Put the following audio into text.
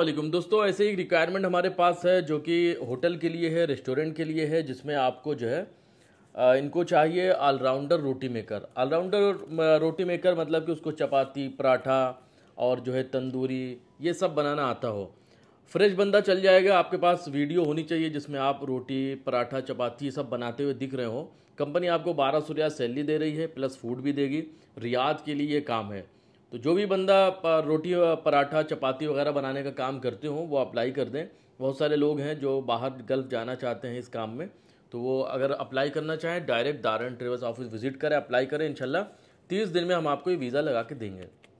अल्लाम दोस्तों ऐसे ही रिक्वायरमेंट हमारे पास है जो कि होटल के लिए है रेस्टोरेंट के लिए है जिसमें आपको जो है इनको चाहिए all rounder roti maker all rounder roti maker मतलब कि उसको चपाती पराठा और जो है तंदूरी ये सब बनाना आता हो फ्रेश बंदा चल जाएगा आपके पास वीडियो होनी चाहिए जिसमें आप रोटी पराठा चपाती ये सब बनाते हुए दिख रहे हो कंपनी आपको बारह सौ रियाल सैलरी दे रही है प्लस फूड भी देगी रियाद के लिए ये काम है तो जो भी बंदा रोटी पराठा चपाती वगैरह बनाने का काम करते हो वो अप्लाई कर दें बहुत सारे लोग हैं जो बाहर गल्फ जाना चाहते हैं इस काम में तो वो अगर अप्लाई करना चाहें direct Daran travels office visit करें अप्लाई करें इनशाला तीस दिन में हम आपको ये वीज़ा लगा के देंगे